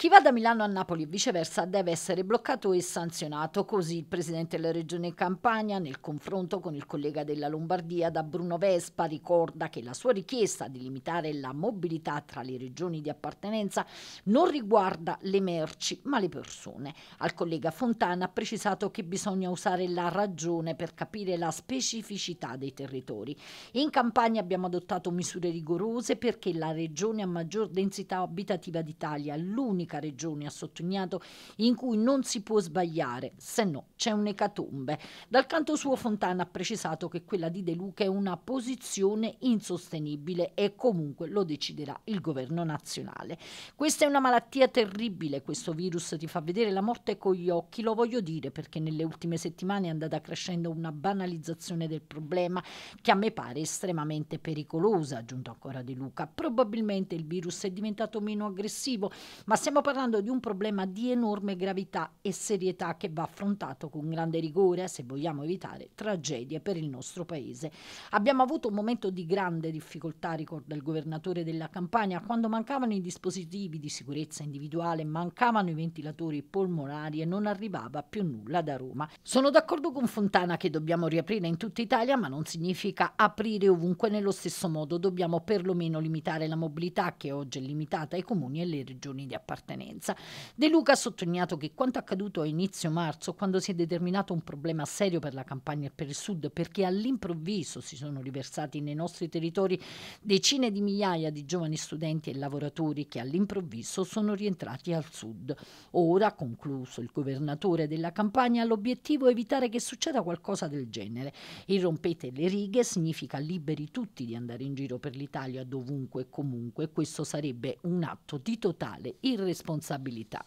Chi va da Milano a Napoli e viceversa deve essere bloccato e sanzionato, così il presidente della regione Campania nel confronto con il collega della Lombardia da Bruno Vespa ricorda che la sua richiesta di limitare la mobilità tra le regioni di appartenenza non riguarda le merci ma le persone. Al collega Fontana ha precisato che bisogna usare la ragione per capire la specificità dei territori. In Campania abbiamo adottato misure rigorose perché la regione a maggior densità abitativa d'Italia, l'unica l'unica regione, ha sottolineato, in cui non si può sbagliare, se no c'è un'ecatombe. Dal canto suo Fontana ha precisato che quella di De Luca è una posizione insostenibile e comunque lo deciderà il governo nazionale. Questa è una malattia terribile, questo virus ti fa vedere la morte con gli occhi, lo voglio dire perché nelle ultime settimane è andata crescendo una banalizzazione del problema che a me pare estremamente pericolosa, ha aggiunto ancora De Luca. Probabilmente il virus è diventato meno aggressivo, ma siamo Stiamo parlando di un problema di enorme gravità e serietà che va affrontato con grande rigore se vogliamo evitare tragedie per il nostro paese. Abbiamo avuto un momento di grande difficoltà, ricorda il governatore della Campania, quando mancavano i dispositivi di sicurezza individuale, mancavano i ventilatori polmonari e non arrivava più nulla da Roma. Sono d'accordo con Fontana che dobbiamo riaprire in tutta Italia, ma non significa aprire ovunque nello stesso modo, dobbiamo perlomeno limitare la mobilità che oggi è limitata ai comuni e alle regioni di appartenenza appartenenza. De Luca ha sottolineato che quanto accaduto a inizio marzo, quando si è determinato un problema serio per la campagna e per il sud, perché all'improvviso si sono riversati nei nostri territori decine di migliaia di giovani studenti e lavoratori che all'improvviso sono rientrati al sud. Ora, concluso il governatore della campagna, l'obiettivo è evitare che succeda qualcosa del genere. Irrompete le righe significa liberi tutti di andare in giro per l'Italia dovunque e comunque. Questo sarebbe un atto di totale irresponsabilità responsabilità.